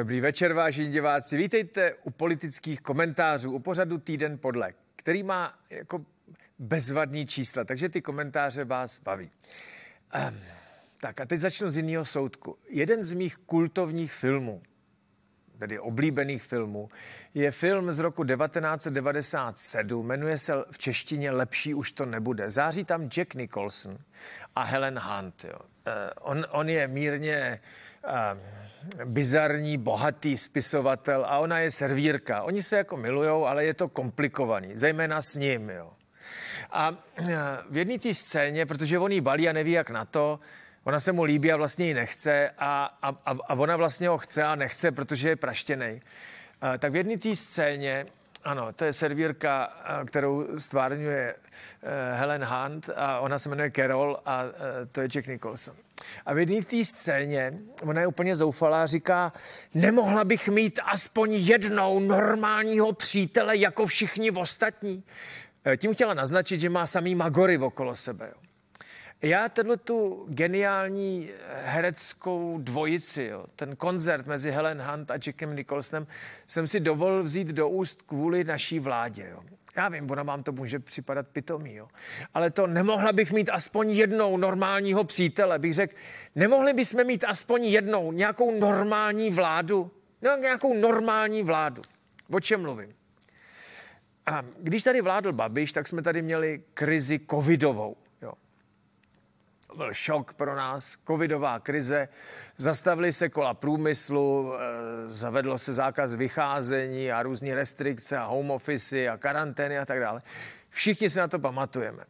Dobrý večer, vážení diváci. Vítejte u politických komentářů, u pořadu Týden podle, který má jako bezvadný čísla, takže ty komentáře vás baví. Um, tak a teď začnu z jiného soudku. Jeden z mých kultovních filmů, tedy oblíbených filmů, je film z roku 1997, jmenuje se v češtině Lepší už to nebude. Září tam Jack Nicholson a Helen Hunt. Jo. Uh, on, on je mírně bizarní, bohatý spisovatel a ona je servírka. Oni se jako milujou, ale je to komplikovaný, zejména s ním, jo. A v jedné té scéně, protože on jí balí a neví, jak na to, ona se mu líbí a vlastně ji nechce a, a, a, ona vlastně ho chce a nechce, protože je praštěný. Tak v jedné té scéně, ano, to je servírka, kterou stvárňuje e, Helen Hunt a ona se jmenuje Carol a e, to je Jack Nicholson. A v jedné té scéně, ona je úplně zoufalá, říká, nemohla bych mít aspoň jednou normálního přítele jako všichni ostatní. E, tím chtěla naznačit, že má samý magory okolo sebe. Já tenhle tu geniální hereckou dvojici, jo, ten koncert mezi Helen Hunt a Jackem Nicholsonem, jsem si dovolil vzít do úst kvůli naší vládě. Jo. Já vím, ona vám to může připadat pitomý, jo. ale to nemohla bych mít aspoň jednou normálního přítele. Bych řekl, nemohli bychom mít aspoň jednou nějakou normální vládu? No, nějakou normální vládu. O čem mluvím? A když tady vládl Babiš, tak jsme tady měli krizi covidovou byl šok pro nás, covidová krize. Zastavili se kola průmyslu, eh, zavedlo se zákaz vycházení a různé restrikce a home office a karantény a tak dále. Všichni se na to pamatujeme.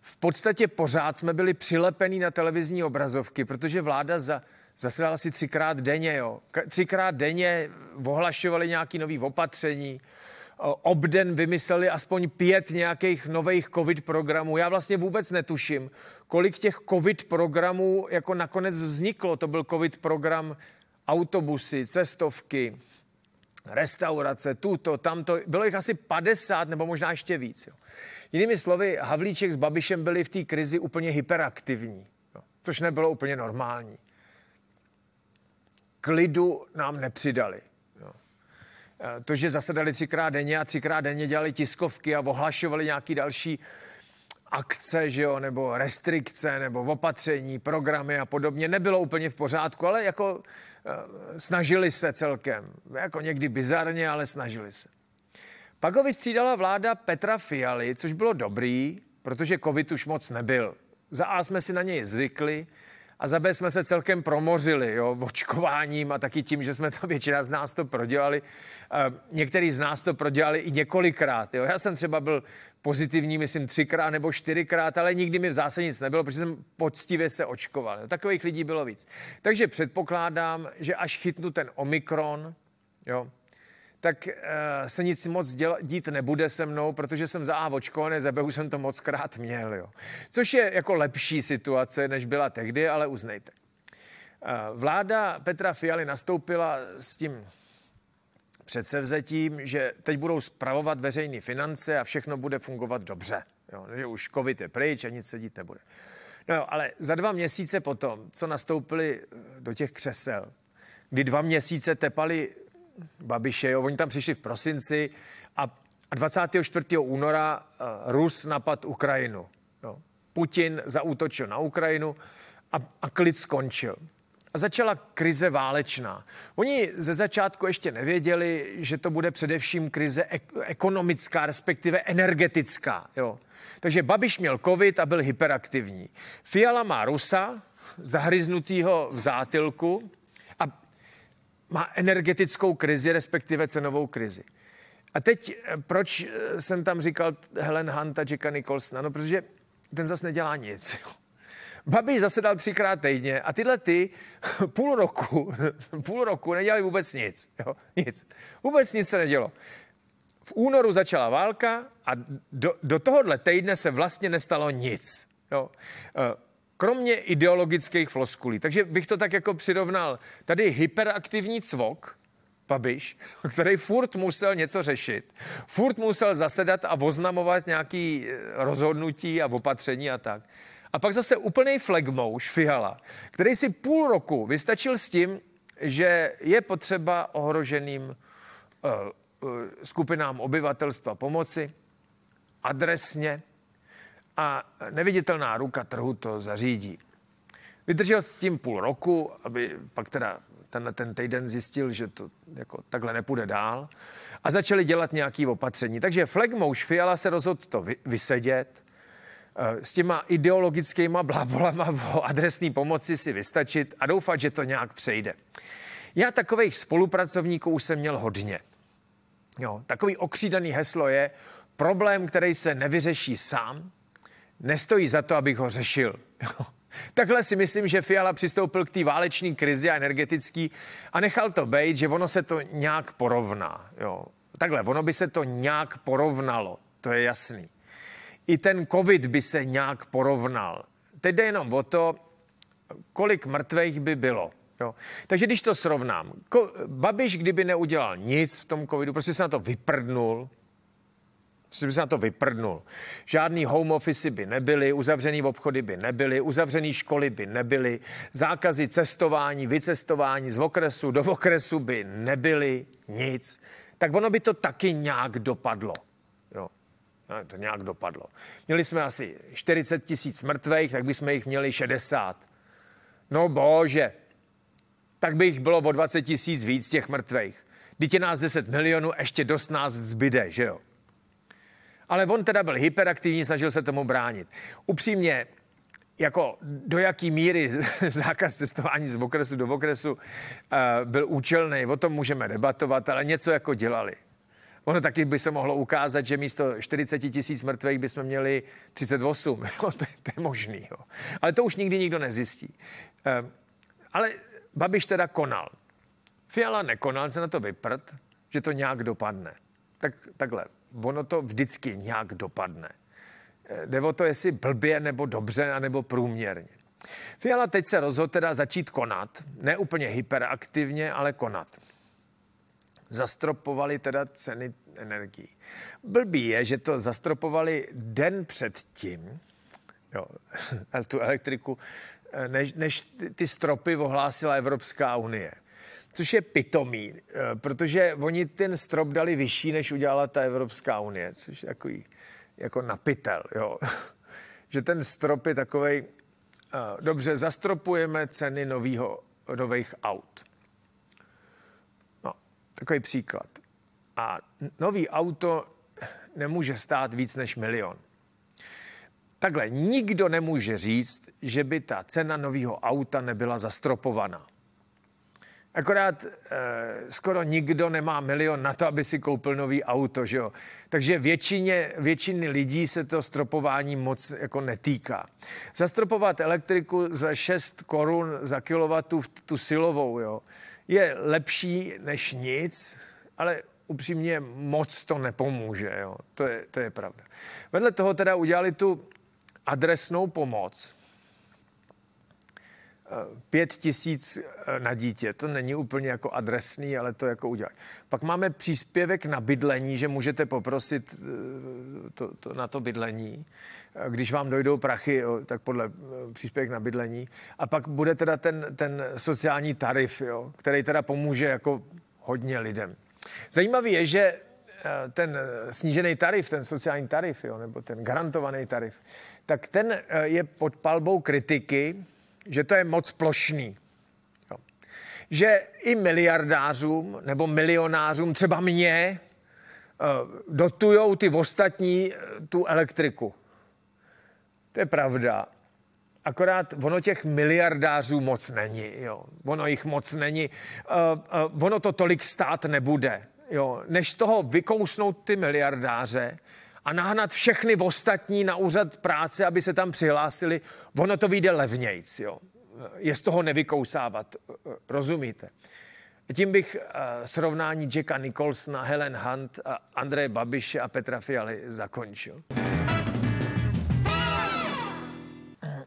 V podstatě pořád jsme byli přilepení na televizní obrazovky, protože vláda za, zasedala si třikrát denně, jo. Třikrát denně ohlašovali nějaký nový opatření, obden vymysleli aspoň pět nějakých nových covid programů. Já vlastně vůbec netuším, kolik těch covid programů jako nakonec vzniklo. To byl covid program autobusy, cestovky, restaurace, tuto, tamto. Bylo jich asi 50 nebo možná ještě víc. Jo. Jinými slovy, Havlíček s Babišem byli v té krizi úplně hyperaktivní, jo, což nebylo úplně normální. Klidu nám nepřidali. Eh, to, že zasedali třikrát denně a třikrát denně dělali tiskovky a ohlašovali nějaký další akce, že jo, nebo restrikce, nebo opatření, programy a podobně, nebylo úplně v pořádku, ale jako eh, snažili se celkem. Jako někdy bizarně, ale snažili se. Pak ho vystřídala vláda Petra Fialy, což bylo dobrý, protože covid už moc nebyl. Za A jsme si na něj zvykli, a za B jsme se celkem promořili jo, očkováním a taky tím, že jsme to většina z nás to prodělali. E, některý z nás to prodělali i několikrát. Jo. Já jsem třeba byl pozitivní, myslím, třikrát nebo čtyřikrát, ale nikdy mi v zásadě nic nebylo, protože jsem poctivě se očkoval. Jo. Takových lidí bylo víc. Takže předpokládám, že až chytnu ten omikron, jo, tak uh, se nic moc děla, dít nebude se mnou, protože jsem za A očkovaný, za B už jsem to moc krát měl. Jo. Což je jako lepší situace, než byla tehdy, ale uznejte. Uh, vláda Petra Fialy nastoupila s tím předsevzetím, že teď budou spravovat veřejné finance a všechno bude fungovat dobře. Jo, že už covid je pryč a nic se dít nebude. No jo, ale za dva měsíce potom, co nastoupili do těch křesel, kdy dva měsíce tepali Babiše. Jo. Oni tam přišli v prosinci a 24. února eh, Rus napad Ukrajinu. Jo. Putin zaútočil na Ukrajinu a, a klid skončil. A začala krize válečná. Oni ze začátku ještě nevěděli, že to bude především krize ek- ekonomická, respektive energetická. Jo. Takže Babiš měl covid a byl hyperaktivní. Fiala má Rusa, zahryznutýho v zátilku, má energetickou krizi, respektive cenovou krizi. A teď, eh, proč eh, jsem tam říkal Helen Hunt a Jacka Nicholsona? No, protože ten zase nedělá nic. zase zasedal třikrát týdně a tyhle ty půl roku, půl roku nedělali vůbec nic. Jo? Nic. Vůbec nic se nedělo. V únoru začala válka a do, do tohohle týdne se vlastně nestalo nic. Jo? Eh, kromě ideologických floskulí. Takže bych to tak jako přirovnal. Tady hyperaktivní cvok, Babiš, který furt musel něco řešit, furt musel zasedat a oznamovat nějaké eh, rozhodnutí a opatření a tak. A pak zase úplný flagmouš Fihala, který si půl roku vystačil s tím, že je potřeba ohroženým uh, uh, skupinám obyvatelstva pomoci, adresně, a neviditelná ruka trhu to zařídí. Vydržel s tím půl roku, aby pak teda ten, ten týden zjistil, že to jako takhle nepůjde dál a začali dělat nějaké opatření. Takže Flagmouš Fiala se rozhodl to vy, vysedět, eh, s těma ideologickýma blábolama o adresní pomoci si vystačit a doufat, že to nějak přejde. Já takových spolupracovníků už jsem měl hodně. Jo, takový okřídaný heslo je problém, který se nevyřeší sám, nestojí za to, abych ho řešil. Takhle si myslím, že Fiala přistoupil k té váleční krizi a energetický a nechal to být, že ono se to nějak porovná. Jo. Takhle, ono by se to nějak porovnalo, to je jasný. I ten covid by se nějak porovnal. Teď jde jenom o to, kolik mrtvých by bylo. Jo. Takže když to srovnám, ko, Babiš, kdyby neudělal nic v tom covidu, prostě se na to vyprdnul, by se na to vyprdnul. Žádný home office by nebyly, uzavřený obchody by nebyly, uzavřený školy by nebyly, zákazy cestování, vycestování z okresu do okresu by nebyly, nic. Tak ono by to taky nějak dopadlo. Jo. No, to nějak dopadlo. Měli jsme asi 40 tisíc mrtvých, tak bychom jich měli 60. No bože, tak by jich bylo o 20 tisíc víc těch mrtvých. Dítě nás 10 milionů, ještě dost nás zbyde, že jo? Ale on teda byl hyperaktivní, snažil se tomu bránit. Upřímně, jako do jaký míry zákaz cestování z okresu do okresu eh, byl účelný, o tom můžeme debatovat, ale něco jako dělali. Ono taky by se mohlo ukázat, že místo 40 tisíc mrtvých bychom měli 38. No, to, je, to je možný. Jo. Ale to už nikdy nikdo nezjistí. Eh, ale Babiš teda konal. Fiala nekonal, se na to vyprt, že to nějak dopadne. Tak, takhle ono to vždycky nějak dopadne. Eh, jde o to, jestli blbě nebo dobře, nebo průměrně. Fiala teď se rozhodl teda začít konat, ne úplně hyperaktivně, ale konat. Zastropovali teda ceny energií. Blbý je, že to zastropovali den před tím, jo, tu elektriku, eh, než, než ty stropy ohlásila Evropská unie což je pitomý, eh, protože oni ten strop dali vyšší, než udělala ta Evropská unie, což je takový jako napitel, jo. že ten strop je takovej, eh, dobře, zastropujeme ceny novýho, nových aut. No, takový příklad. A nový auto nemůže stát víc než milion. Takhle nikdo nemůže říct, že by ta cena nového auta nebyla zastropovaná. Akorát e, skoro nikdo nemá milion na to, aby si koupil nový auto, že jo? Takže většině, většiny lidí se to stropování moc jako netýká. Zastropovat elektriku za 6 korun za kilowatu tu silovou, jo, je lepší než nic, ale upřímně moc to nepomůže, jo? To, je, to je pravda. Vedle toho teda udělali tu adresnou pomoc, pět tisíc eh, na dítě. To není úplně jako adresný, ale to jako udělat. Pak máme příspěvek na bydlení, že můžete poprosit eh, to, to, na to bydlení. Eh, když vám dojdou prachy, tak podle příspěvek na bydlení. A pak bude teda ten, ten sociální tarif, jo, který teda pomůže jako hodně lidem. Zajímavý je, že ten snížený tarif, ten sociální tarif, jo, nebo ten garantovaný tarif, tak ten je pod palbou kritiky, že to je moc plošný. Jo. Že i miliardářům nebo milionářům, třeba mě, eh, dotujou ty ostatní eh, tu elektriku. To je pravda. Akorát ono těch miliardářů moc není. Jo. Ono jich moc není. Eh, ono to tolik stát nebude. Jo. Než toho vykousnout ty miliardáře, a nahnat všechny ostatní na úřad práce, aby se tam přihlásili, ono to vyjde levnějc, jo. Je z toho nevykousávat, rozumíte? Tím bych eh, srovnání Jacka Nicholsona, Helen Hunt, Andreje Babiše a Petra Fialy zakončil.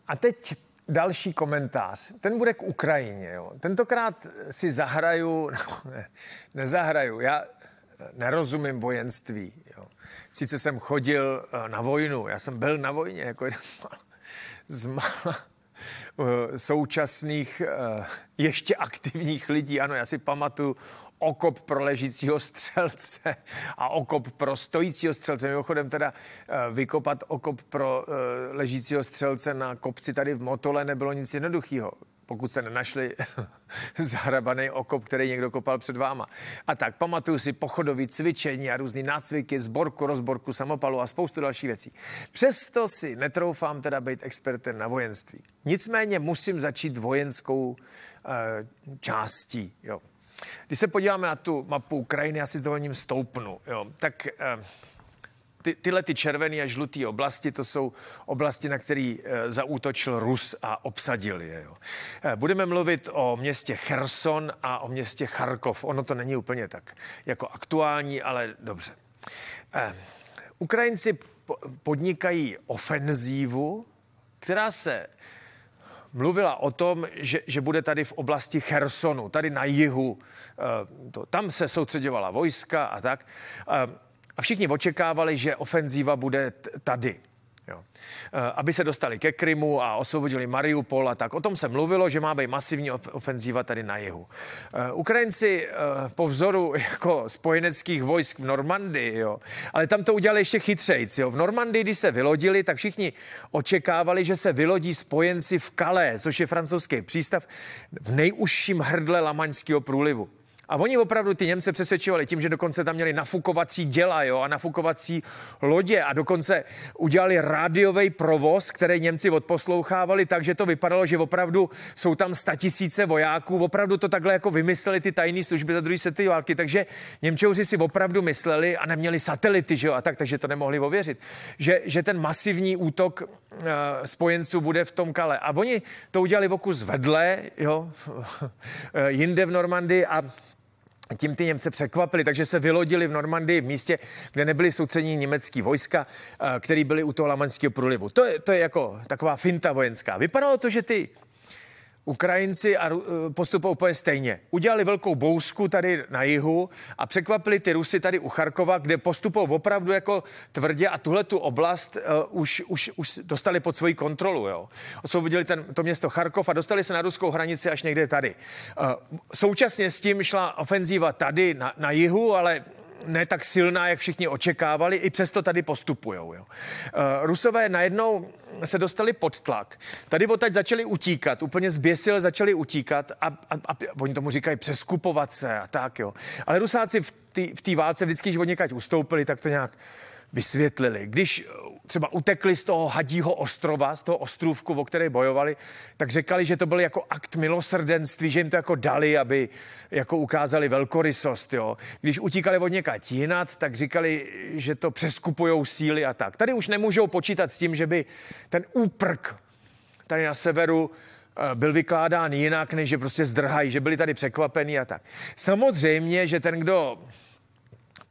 A teď další komentář. Ten bude k Ukrajině. Jo. Tentokrát si zahraju, no, ne, nezahraju, já eh, nerozumím vojenství sice jsem chodil eh, na vojnu, já jsem byl na vojně jako jeden z mála, z mála eh, současných eh, ještě aktivních lidí. Ano, já si pamatuju okop pro ležícího střelce a okop pro stojícího střelce. Mimochodem teda vykopat okop pro ležícího střelce na kopci tady v Motole nebylo nic jednoduchého pokud jste nenašli zahrabaný okop, který někdo kopal před váma. A tak pamatuju si pochodový cvičení a různé nácviky, zborku, rozborku samopalu a spoustu dalších věcí. Přesto si netroufám teda být expertem na vojenství. Nicméně musím začít vojenskou e, částí. Jo. Když se podíváme na tu mapu Ukrajiny, asi si s dovolením stoupnu. Jo. Tak e, ty, tyhle ty červené a žluté oblasti, to jsou oblasti, na který eh, zaútočil Rus a obsadil je. Jo. Eh, budeme mluvit o městě Cherson a o městě Charkov. Ono to není úplně tak jako aktuální, ale dobře. Eh, Ukrajinci podnikají ofenzívu, která se mluvila o tom, že, že bude tady v oblasti Chersonu, tady na jihu. To, tam se soustředovala vojska a tak. A všichni očekávali, že ofenzíva bude tady. Jo. Eh, aby se dostali ke Krymu a osvobodili Mariupol a tak. O tom se mluvilo, že má být masivní ofenzíva tady na jihu. Eh, Ukrajinci eh, po vzoru jako spojeneckých vojsk v Normandii, jo, ale tam to udělali ještě chytřejc. Jo. V Normandii, když se vylodili, tak všichni očekávali, že se vylodí spojenci v Calais, což je francouzský přístav v nejužším hrdle Lamaňského průlivu. A oni opravdu ty Němce přesvědčovali tím, že dokonce tam měli nafukovací děla jo, a nafukovací lodě a dokonce udělali rádiový provoz, který Němci odposlouchávali, takže to vypadalo, že opravdu jsou tam statisíce vojáků, opravdu to takhle jako vymysleli ty tajné služby za druhé světové války, takže Němčouři si opravdu mysleli a neměli satelity, že jo, a tak, takže to nemohli ověřit, že, že ten masivní útok eh, spojenců bude v tom kale. A oni to udělali v oku zvedle, jo, eh, jinde v Normandii a tím ty Němce překvapili, takže se vylodili v Normandii v místě, kde nebyly soucení německý vojska, eh, který byly u toho Lamanského průlivu. To je, to je jako taková finta vojenská. Vypadalo to, že ty Ukrajinci a eh, postupou úplně stejně. Udělali velkou bousku tady na jihu a překvapili ty Rusy tady u Charkova, kde postupou opravdu jako tvrdě a tuhle tu oblast uh, už, už, už dostali pod svoji kontrolu. Jo. Osvobodili ten, to město Charkov a dostali se na ruskou hranici až někde tady. Uh, současně s tím šla ofenzíva tady na, na jihu, ale ne tak silná, jak všichni očekávali, i přesto tady postupují. Jo. Eh, Rusové najednou se dostali pod tlak. Tady odtaď začali utíkat, úplně zběsil, začali utíkat a, a, a oni tomu říkají přeskupovat se a tak, jo. Ale Rusáci v té válce vždycky, když od někať ustoupili, tak to nějak vysvětlili. Když eh, třeba utekli z toho hadího ostrova, z toho ostrůvku, o které bojovali, tak říkali, že to byl jako akt milosrdenství, že jim to jako dali, aby jako ukázali velkorysost. Jo. Když utíkali od někať jinat, tak říkali, že to přeskupují síly a tak. Tady už nemůžou počítat s tím, že by ten úprk tady na severu eh, byl vykládán jinak, než že prostě zdrhají, že byli tady překvapení a tak. Samozřejmě, že ten, kdo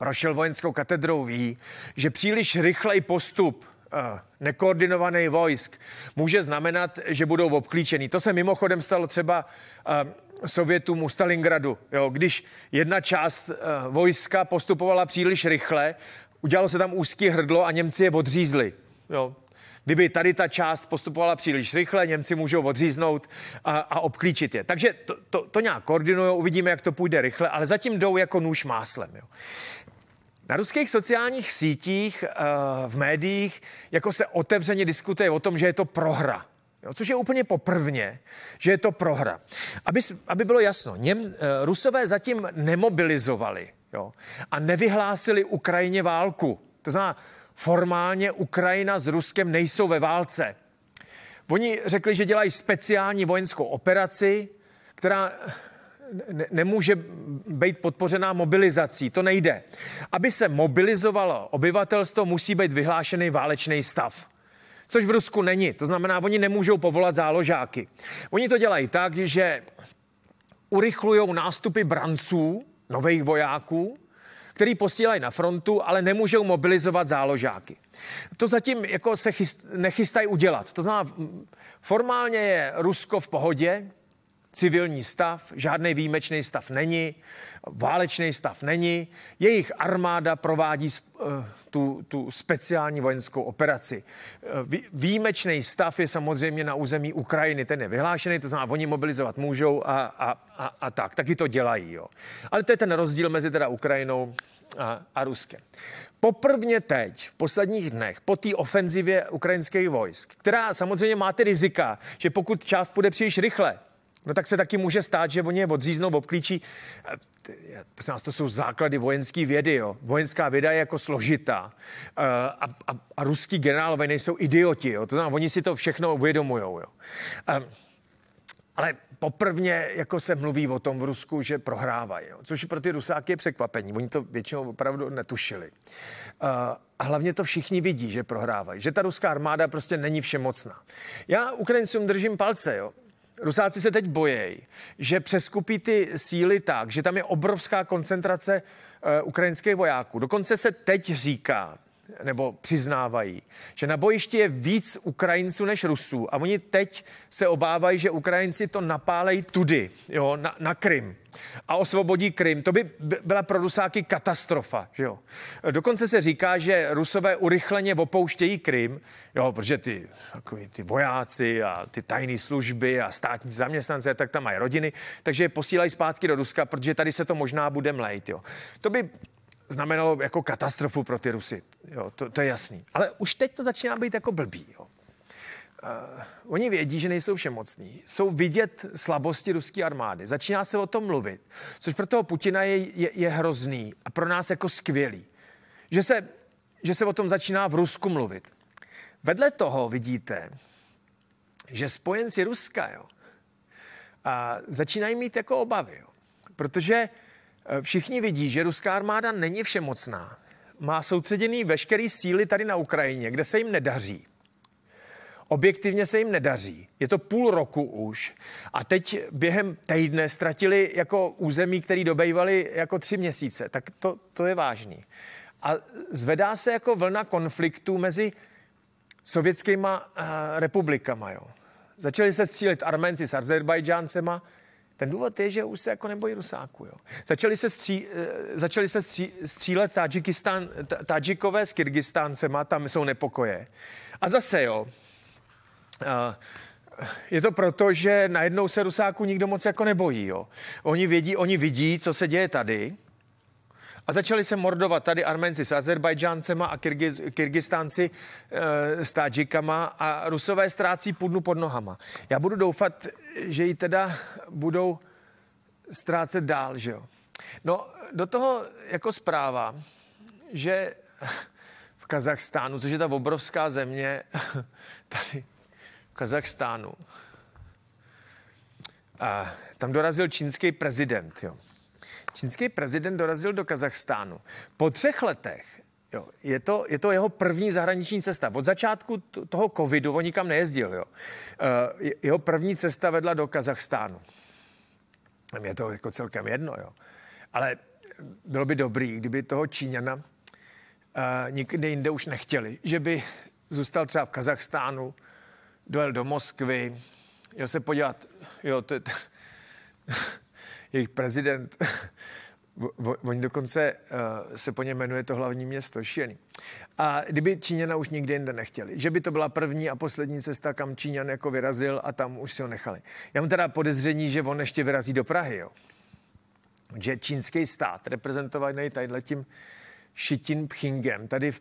prošel vojenskou katedrou, ví, že příliš rychlej postup eh, nekoordinovaný vojsk může znamenat, že budou obklíčený. To se mimochodem stalo třeba eh, Sovětům u Stalingradu. Jo, když jedna část eh, vojska postupovala příliš rychle, udělalo se tam úzký hrdlo a Němci je odřízli. Jo. Kdyby tady ta část postupovala příliš rychle, Němci můžou odříznout a, a obklíčit je. Takže to, to, to nějak koordinují, uvidíme, jak to půjde rychle, ale zatím jdou jako nůž máslem. Jo. Na ruských sociálních sítích, eh, v médiích, jako se otevřeně diskutuje o tom, že je to prohra. Jo, což je úplně poprvně, že je to prohra. Aby, aby bylo jasno, Něm, eh, Rusové zatím nemobilizovali jo, a nevyhlásili Ukrajině válku. To znamená, formálně Ukrajina s Ruskem nejsou ve válce. Oni řekli, že dělají speciální vojenskou operaci, která nemůže být podpořená mobilizací. To nejde. Aby se mobilizovalo obyvatelstvo, musí být vyhlášený válečný stav což v Rusku není. To znamená, oni nemůžou povolat záložáky. Oni to dělají tak, že urychlují nástupy branců, nových vojáků, který posílají na frontu, ale nemůžou mobilizovat záložáky. To zatím jako se chyst, nechystají udělat. To znamená, formálně je Rusko v pohodě, civilní stav, žádný výjimečný stav není, válečný stav není. Jejich armáda provádí eh, tu, tu speciální vojenskou operaci. Eh, výjimečný stav je samozřejmě na území Ukrajiny, ten je vyhlášený, to znamená, oni mobilizovat můžou a, a, a, a tak. Taky to dělají. Jo. Ale to je ten rozdíl mezi teda Ukrajinou a, a Ruskem. Poprvně teď, v posledních dnech, po té ofenzivě ukrajinských vojsk, která samozřejmě má ty rizika, že pokud část bude příliš rychle, No tak se taky může stát, že oni je odříznou, obklíčí. Prosím nás, to jsou základy vojenské vědy, jo. Vojenská věda je jako složitá. E, a, a, a ruský generálové nejsou idioti, jo. To znamená, oni si to všechno uvědomují, jo. A, e, ale poprvně jako se mluví o tom v Rusku, že prohrávají, jo. což pro ty Rusáky je překvapení. Oni to většinou opravdu netušili. E, a hlavně to všichni vidí, že prohrávají, že ta ruská armáda prostě není všemocná. Já Ukrajincům držím palce, jo. Rusáci se teď bojejí, že přeskupí ty síly tak, že tam je obrovská koncentrace eh, ukrajinských vojáků. Dokonce se teď říká, nebo přiznávají, že na bojišti je víc Ukrajinců než Rusů a oni teď se obávají, že Ukrajinci to napálejí tudy, jo, na, na Krym a osvobodí Krym. To by byla pro Rusáky katastrofa. Že jo? Dokonce se říká, že Rusové urychleně opouštějí Krym, jo, protože ty, takový, ty vojáci a ty tajné služby a státní zaměstnance, tak tam mají rodiny, takže je posílají zpátky do Ruska, protože tady se to možná bude mlejt. Jo. To by znamenalo jako katastrofu pro ty Rusy. Jo, to, to je jasný. Ale už teď to začíná být jako blbý. Jo. Uh, oni vědí, že nejsou všemocní. Jsou vidět slabosti ruské armády. Začíná se o tom mluvit, což pro toho Putina je, je, je hrozný a pro nás jako skvělý. Že se, že se o tom začíná v Rusku mluvit. Vedle toho vidíte, že spojenci Ruska jo, a začínají mít jako obavy, jo, protože uh, Eh, všichni vidí, že ruská armáda není všemocná. Má soustředěný veškerý síly tady na Ukrajině, kde se jim nedaří. Objektivně se jim nedaří. Je to půl roku už. A teď během týdne ztratili jako území, který dobejvali jako tři měsíce. Tak to, to je vážný. A zvedá se jako vlna konfliktů mezi sovětskýma eh, republikama. Jo. Začali se střílit Arménci s Azerbajdžáncema, ten důvod je, že už se jako nebojí Rusáku. Jo. Začali se, stří, eh, začali se stří, střílet Tadžikistán, Tadžikové s Kyrgyzstáncema, tam jsou nepokoje. A zase, jo, eh, je to proto, že najednou se Rusáku nikdo moc jako nebojí. Jo. Oni vědí, oni vidí, co se děje tady a začali se mordovat tady Armenci s Azerbajdžáncema a Kyrgyz, Kyrgyzstánci e, s Tadžikama a Rusové ztrácí půdnu pod nohama. Já budu doufat, že ji teda budou ztrácet dál, že jo. No, do toho jako zpráva, že v Kazachstánu, což je ta obrovská země, tady v Kazachstánu, a tam dorazil čínský prezident, jo. Čínský prezident dorazil do Kazachstánu. Po třech letech Jo, je, to, je to jeho první zahraniční cesta. Od začátku t- toho covidu on nikam nejezdil. Jo. Eh, jeho první cesta vedla do Kazachstánu. je to jako celkem jedno. Jo. Ale eh, bylo by dobrý, kdyby toho Číňana uh, nikde jinde už nechtěli. Že by zůstal třeba v Kazachstánu, dojel do Moskvy, jel se podívat, jo, to je t- jejich prezident, oni dokonce uh, se po něm jmenuje to hlavní město, šílený. A kdyby Číňana už nikdy jinde nechtěli, že by to byla první a poslední cesta, kam Číňan jako vyrazil a tam už si ho nechali. Já mám teda podezření, že on ještě vyrazí do Prahy, jo. Že čínský stát, reprezentovaný tím Šitin Pchingem, tady v,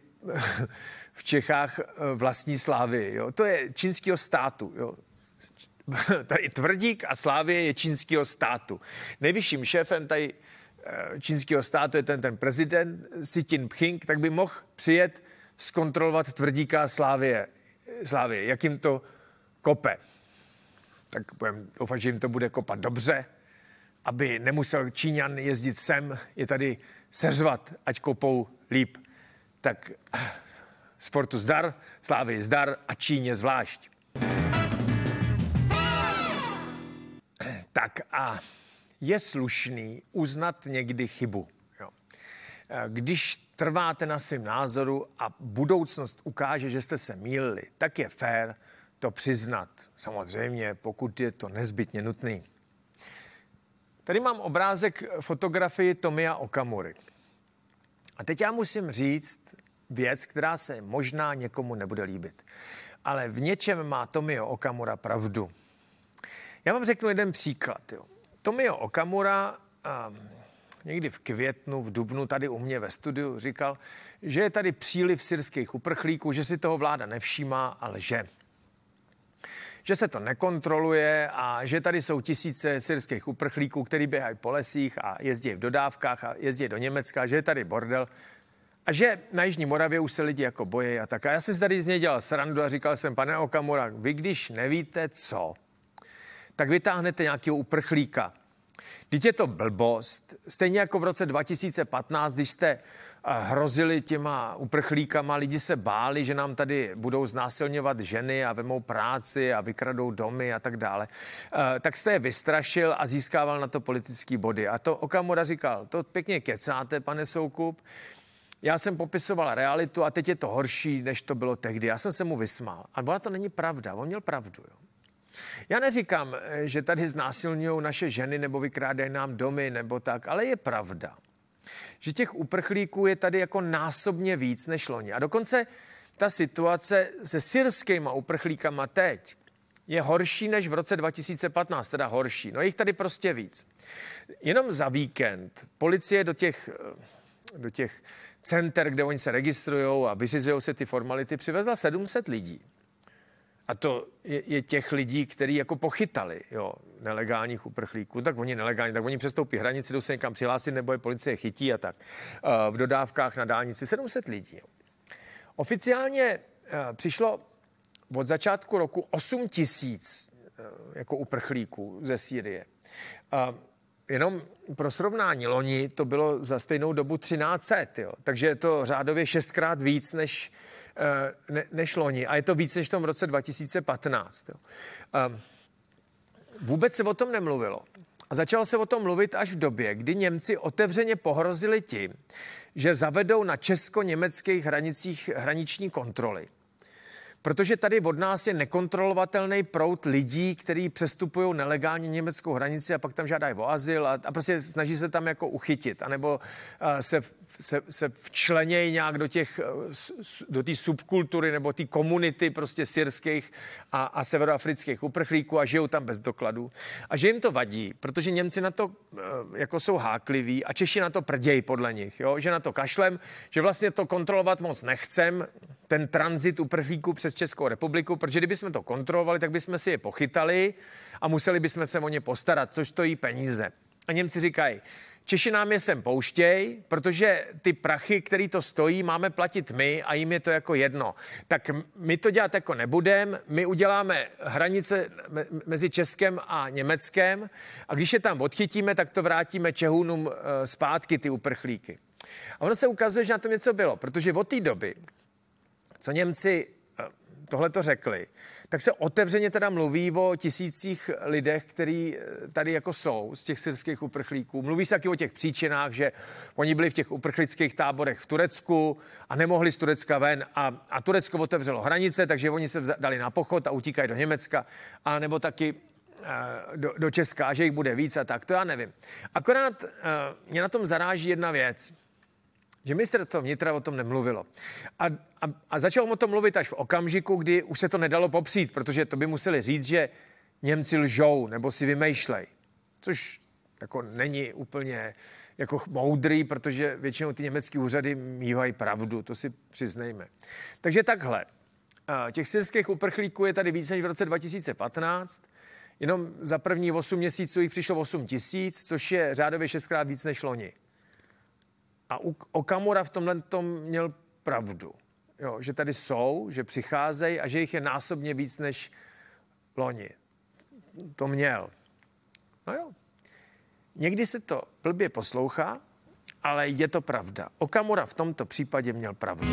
v Čechách eh, vlastní slávy, jo. To je čínského státu, jo tady Tvrdík a Slávě je čínského státu. Nejvyšším šéfem tady eh, čínského státu je ten, ten prezident Xi Jinping, tak by mohl přijet zkontrolovat Tvrdíka a Slávě, Slávě jak jim to kope. Tak budem doufat, že jim to bude kopat dobře, aby nemusel Číňan jezdit sem, je tady seřvat, ať kopou líp. Tak eh, sportu zdar, slávy zdar a Číně zvlášť. Tak a je slušný uznat někdy chybu. Jo. Eh, když trváte na svém názoru a budoucnost ukáže, že jste se mýlili, tak je fér to přiznat. Samozřejmě, pokud je to nezbytně nutný. Tady mám obrázek fotografii Tomia Okamury. A teď já musím říct věc, která se možná někomu nebude líbit. Ale v něčem má Tomio Okamura pravdu. Já vám řeknu jeden příklad. Jo. Tomio Okamura um, někdy v květnu, v dubnu tady u mě ve studiu říkal, že je tady příliv syrských uprchlíků, že si toho vláda nevšímá a lže. Že se to nekontroluje a že tady jsou tisíce syrských uprchlíků, který běhají po lesích a jezdí v dodávkách a jezdí do Německa, že je tady bordel. A že na Jižní Moravě už se lidi jako boje a tak. A já jsem tady z něj dělal srandu a říkal jsem, pane Okamura, vy když nevíte co, tak vytáhnete nějakého uprchlíka. Teď je to blbost. Stejně jako v roce 2015, když jste eh, hrozili těma uprchlíkama, lidi se báli, že nám tady budou znásilňovat ženy a vemou práci a vykradou domy a tak dále, eh, tak jste je vystrašil a získával na to politický body. A to Okamura říkal, to pěkně kecáte, pane Soukup, já jsem popisoval realitu a teď je to horší, než to bylo tehdy. Já jsem se mu vysmál. A ona to není pravda, on měl pravdu. Jo. Já neříkám, eh, že tady znásilňují naše ženy nebo vykrádají nám domy nebo tak, ale je pravda, že těch uprchlíků je tady jako násobně víc než loni. A dokonce ta situace se syrskýma uprchlíkama teď je horší než v roce 2015, teda horší. No jich tady prostě víc. Jenom za víkend policie do těch, eh, do těch center, kde oni se registrují a vyřizují se ty formality, přivezla 700 lidí a to je, je těch lidí, kteří jako pochytali, jo, nelegálních uprchlíků, tak oni nelegální, tak oni přestoupí hranici, jdou se někam přihlásit, nebo je policie chytí a tak. Eh, v dodávkách na dálnici 700 lidí. Oficiálně eh, přišlo od začátku roku 8 tisíc eh, jako uprchlíků ze Sýrie. Jenom pro srovnání, loni to bylo za stejnou dobu 1300, jo. takže je to řádově šestkrát víc, než Eh, ne, než loni. A je to víc než v tom roce 2015. Jo. Ehm, vůbec se o tom nemluvilo. A začalo se o tom mluvit až v době, kdy Němci otevřeně pohrozili tím, že zavedou na česko-německých hranicích hraniční kontroly. Protože tady od nás je nekontrolovatelný prout lidí, kteří přestupují nelegálně německou hranici a pak tam žádají o azyl a, a prostě snaží se tam jako uchytit, anebo eh, se se, se včlenějí nějak do těch, eh, do té subkultury nebo té komunity prostě syrských a, a severoafrických uprchlíků a žijou tam bez dokladů. A že jim to vadí, protože Němci na to eh, jako jsou hákliví a Češi na to prdějí podle nich, jo? že na to kašlem, že vlastně to kontrolovat moc nechcem, ten tranzit uprchlíků přes Českou republiku, protože kdybychom to kontrolovali, tak bychom si je pochytali a museli bychom se o ně postarat, což stojí peníze. A Němci říkají, Češi nám je sem pouštěj, protože ty prachy, který to stojí, máme platit my a jim je to jako jedno. Tak my to dělat jako nebudem, my uděláme hranice mezi Českem a Německem a když je tam odchytíme, tak to vrátíme Čehůnům eh, zpátky, ty uprchlíky. A ono se ukazuje, že na tom něco bylo, protože od té doby, co Němci tohle to řekli, tak se otevřeně teda mluví o tisících lidech, který eh, tady jako jsou z těch syrských uprchlíků. Mluví se taky o těch příčinách, že oni byli v těch uprchlických táborech v Turecku a nemohli z Turecka ven a, a Turecko otevřelo hranice, takže oni se dali na pochod a utíkají do Německa, a nebo taky eh, do, do Česka, že jich bude víc a tak, to já nevím. Akorát eh, mě na tom zaráží jedna věc – že ministerstvo vnitra o tom nemluvilo. A, a, a začalo o tom mluvit až v okamžiku, kdy už se to nedalo popřít, protože to by museli říct, že Němci lžou nebo si vymýšlej. Což jako není úplně jako moudrý, protože většinou ty německé úřady mývají pravdu, to si přiznejme. Takže takhle. Těch syrských uprchlíků je tady více než v roce 2015. Jenom za první 8 měsíců jich přišlo 8 tisíc, což je řádově šestkrát víc než loni. A Okamura v tomhle tom měl pravdu. Jo, že tady jsou, že přicházejí a že jich je násobně víc než loni. To měl. No jo. Někdy se to blbě poslouchá, ale je to pravda. Okamura v tomto případě měl pravdu.